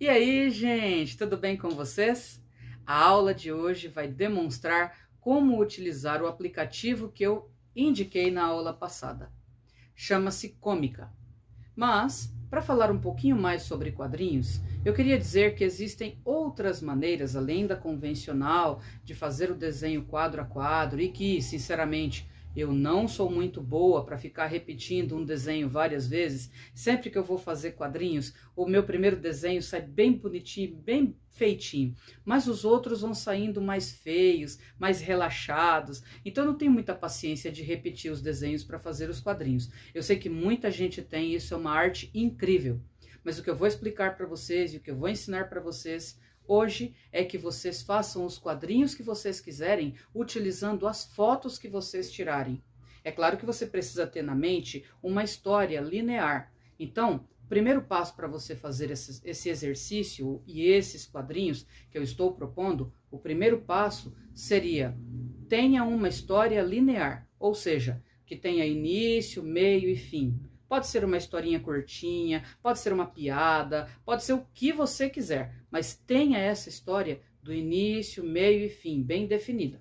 E aí, gente, tudo bem com vocês? A aula de hoje vai demonstrar como utilizar o aplicativo que eu indiquei na aula passada. Chama-se Cômica. Mas, para falar um pouquinho mais sobre quadrinhos, eu queria dizer que existem outras maneiras além da convencional de fazer o desenho quadro a quadro e que, sinceramente, eu não sou muito boa para ficar repetindo um desenho várias vezes. Sempre que eu vou fazer quadrinhos, o meu primeiro desenho sai bem bonitinho, bem feitinho, mas os outros vão saindo mais feios, mais relaxados. Então eu não tenho muita paciência de repetir os desenhos para fazer os quadrinhos. Eu sei que muita gente tem, isso é uma arte incrível. Mas o que eu vou explicar para vocês e o que eu vou ensinar para vocês Hoje é que vocês façam os quadrinhos que vocês quiserem, utilizando as fotos que vocês tirarem. É claro que você precisa ter na mente uma história linear. Então, o primeiro passo para você fazer esse, esse, exercício e esses quadrinhos que eu estou propondo, o primeiro passo seria tenha uma história linear, ou seja, que tenha início, meio e fim. Pode ser uma historinha curtinha, pode ser uma piada, pode ser o que você quiser, mas tenha essa história do início, meio e fim bem definida.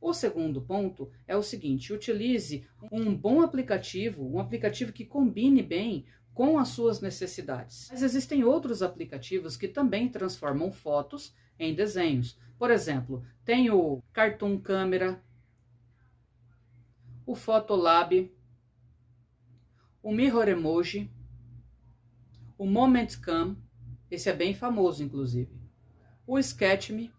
O segundo ponto é o seguinte: utilize um bom aplicativo, um aplicativo que combine bem com as suas necessidades. Mas existem outros aplicativos que também transformam fotos em desenhos. Por exemplo, tem o Cartoon Camera, o Photolab, o Mirror Emoji, o Moment Cam, esse é bem famoso, inclusive. O Sketch Me,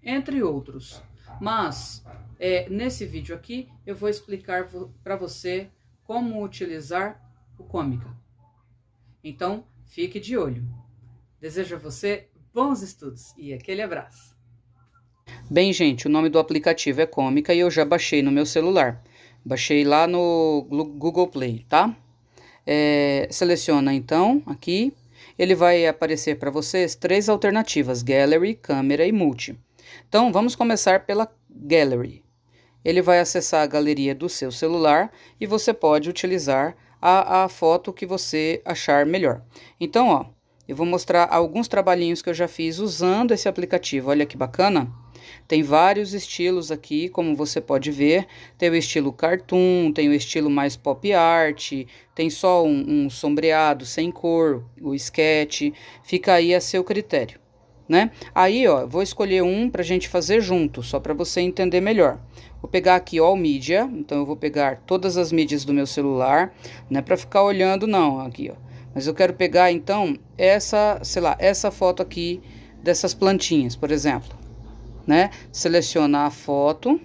entre outros. Mas, é, nesse vídeo aqui, eu vou explicar para você como utilizar o Cômica. Então, fique de olho. Desejo a você bons estudos e aquele abraço. Bem, gente, o nome do aplicativo é Cômica e eu já baixei no meu celular. Baixei lá no Google Play, tá? É, seleciona então aqui ele vai aparecer para vocês três alternativas: Gallery, Câmera e Multi. Então vamos começar pela Gallery. Ele vai acessar a galeria do seu celular e você pode utilizar a, a foto que você achar melhor. Então, ó, eu vou mostrar alguns trabalhinhos que eu já fiz usando esse aplicativo. Olha que bacana! Tem vários estilos aqui, como você pode ver. Tem o estilo cartoon, tem o estilo mais pop art, tem só um, um sombreado sem cor, o sketch. Fica aí a seu critério, né? Aí, ó, vou escolher um para a gente fazer junto, só para você entender melhor. Vou pegar aqui All Media, então eu vou pegar todas as mídias do meu celular, não é para ficar olhando não, aqui, ó. Mas eu quero pegar então essa, sei lá, essa foto aqui dessas plantinhas, por exemplo né? Selecionar a foto.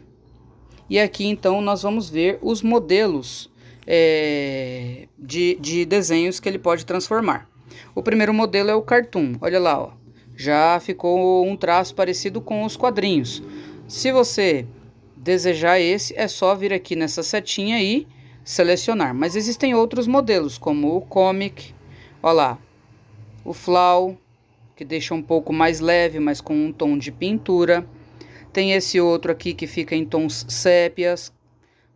E aqui então nós vamos ver os modelos é, de, de desenhos que ele pode transformar. O primeiro modelo é o cartoon, olha lá, ó. já ficou um traço parecido com os quadrinhos. Se você desejar esse, é só vir aqui nessa setinha e selecionar. Mas existem outros modelos, como o Comic, olha lá, o Flow, que deixa um pouco mais leve, mas com um tom de pintura. Tem esse outro aqui que fica em tons sépias,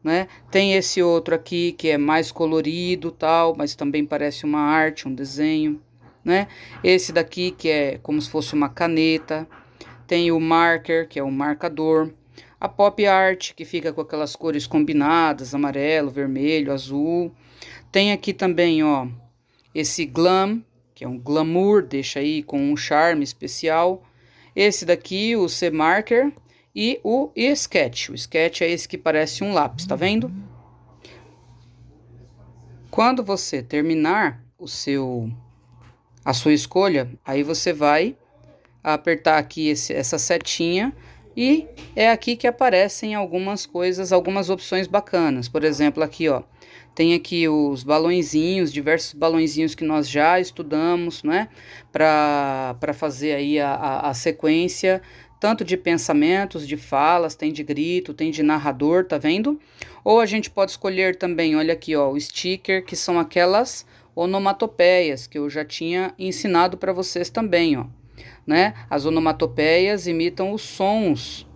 né? Tem esse outro aqui que é mais colorido, tal, mas também parece uma arte, um desenho, né? Esse daqui que é como se fosse uma caneta. Tem o marker, que é o um marcador. A pop art, que fica com aquelas cores combinadas, amarelo, vermelho, azul. Tem aqui também, ó, esse glam, que é um glamour, deixa aí com um charme especial. Esse daqui, o C-Marker, e o sketch. O sketch é esse que parece um lápis, tá vendo? Quando você terminar o seu a sua escolha, aí você vai apertar aqui esse, essa setinha e é aqui que aparecem algumas coisas, algumas opções bacanas. Por exemplo, aqui ó, tem aqui os balõezinhos, diversos balõezinhos que nós já estudamos, né? Para fazer aí a, a, a sequência tanto de pensamentos, de falas, tem de grito, tem de narrador, tá vendo? Ou a gente pode escolher também, olha aqui, ó, o sticker, que são aquelas onomatopeias que eu já tinha ensinado para vocês também, ó né? As onomatopeias imitam os sons,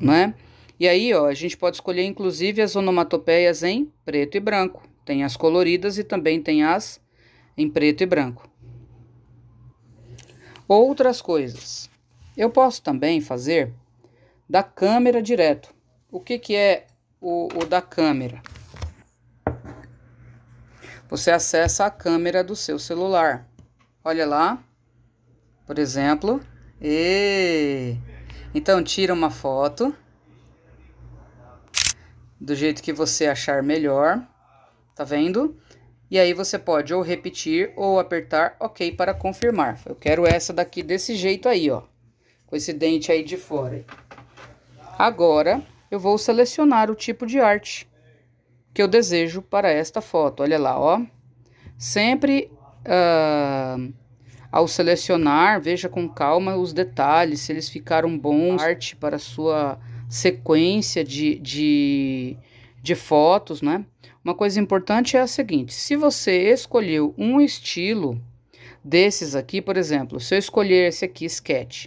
né? E aí, ó, a gente pode escolher inclusive as onomatopeias em preto e branco. Tem as coloridas e também tem as em preto e branco. Outras coisas. Eu posso também fazer da câmera direto. O que, que é o, o da câmera? Você acessa a câmera do seu celular. Olha lá, por exemplo, e então tira uma foto do jeito que você achar melhor, tá vendo? E aí você pode ou repetir ou apertar OK para confirmar. Eu quero essa daqui desse jeito aí, ó, com esse dente aí de fora. Agora eu vou selecionar o tipo de arte que eu desejo para esta foto. Olha lá, ó. Sempre uh, ao selecionar, veja com calma os detalhes, se eles ficaram bons para para sua sequência de, de, de fotos, né? Uma coisa importante é a seguinte: se você escolheu um estilo desses aqui, por exemplo, se eu escolher esse aqui, sketch,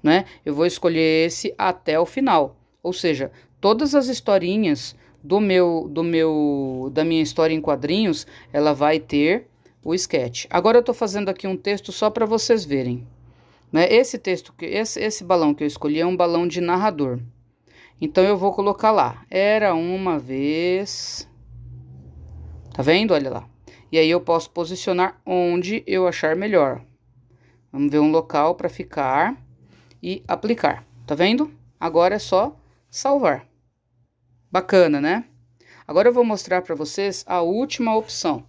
né? Eu vou escolher esse até o final. Ou seja, todas as historinhas do meu do meu da minha história em quadrinhos, ela vai ter o esquete. Agora eu estou fazendo aqui um texto só para vocês verem. Né? Esse texto, que, esse, esse balão que eu escolhi é um balão de narrador. Então eu vou colocar lá. Era uma vez. Tá vendo? Olha lá. E aí eu posso posicionar onde eu achar melhor. Vamos ver um local para ficar e aplicar. Tá vendo? Agora é só salvar. Bacana, né? Agora eu vou mostrar para vocês a última opção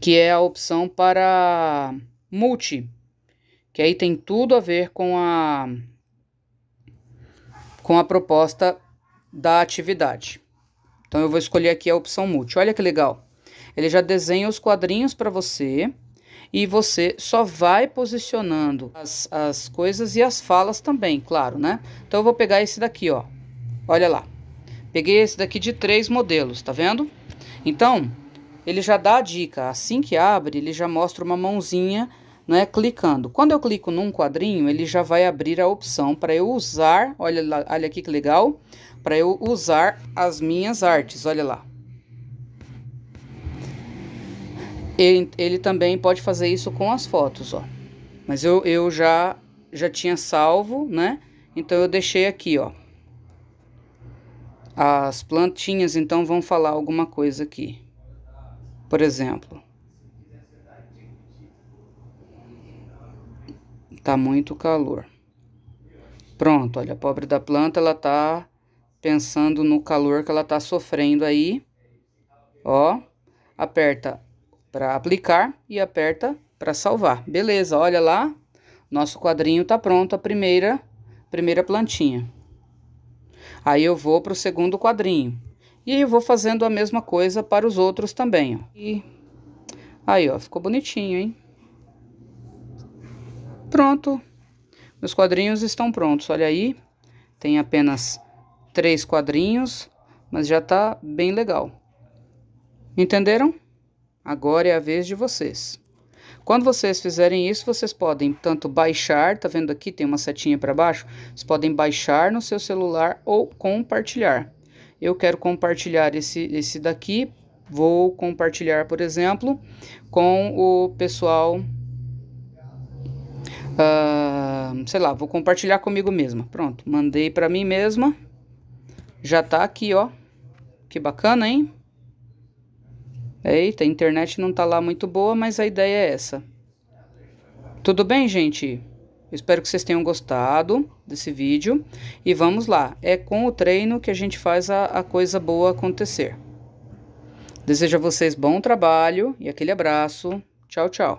que é a opção para multi, que aí tem tudo a ver com a com a proposta da atividade. Então eu vou escolher aqui a opção multi. Olha que legal. Ele já desenha os quadrinhos para você e você só vai posicionando as, as coisas e as falas também, claro, né? Então eu vou pegar esse daqui, ó. Olha lá. Peguei esse daqui de três modelos, tá vendo? Então, ele já dá a dica. Assim que abre, ele já mostra uma mãozinha, né, clicando. Quando eu clico num quadrinho, ele já vai abrir a opção para eu usar, olha lá, olha aqui que legal, para eu usar as minhas artes, olha lá. Ele, ele também pode fazer isso com as fotos, ó. Mas eu, eu já, já tinha salvo, né? Então eu deixei aqui, ó. As plantinhas então vão falar alguma coisa aqui. Por exemplo, tá muito calor. Pronto, olha, a pobre da planta, ela tá pensando no calor que ela tá sofrendo aí. Ó, aperta para aplicar e aperta para salvar. Beleza, olha lá. Nosso quadrinho tá pronto, a primeira primeira plantinha. Aí eu vou para o segundo quadrinho. E eu vou fazendo a mesma coisa para os outros também, ó. E aí, ó, ficou bonitinho, hein? Pronto. Meus quadrinhos estão prontos, olha aí. Tem apenas três quadrinhos, mas já tá bem legal. Entenderam? Agora é a vez de vocês. Quando vocês fizerem isso, vocês podem tanto baixar, tá vendo aqui, tem uma setinha para baixo? Vocês podem baixar no seu celular ou compartilhar eu quero compartilhar esse, esse daqui, vou compartilhar, por exemplo, com o pessoal, uh, sei lá, vou compartilhar comigo mesma, pronto, mandei para mim mesma, já tá aqui, ó, que bacana, hein? Eita, a internet não tá lá muito boa, mas a ideia é essa. Tudo bem, gente? espero que vocês tenham gostado desse vídeo. E vamos lá, é com o treino que a gente faz a, a coisa boa acontecer. Desejo a vocês bom trabalho e aquele abraço. Tchau, tchau.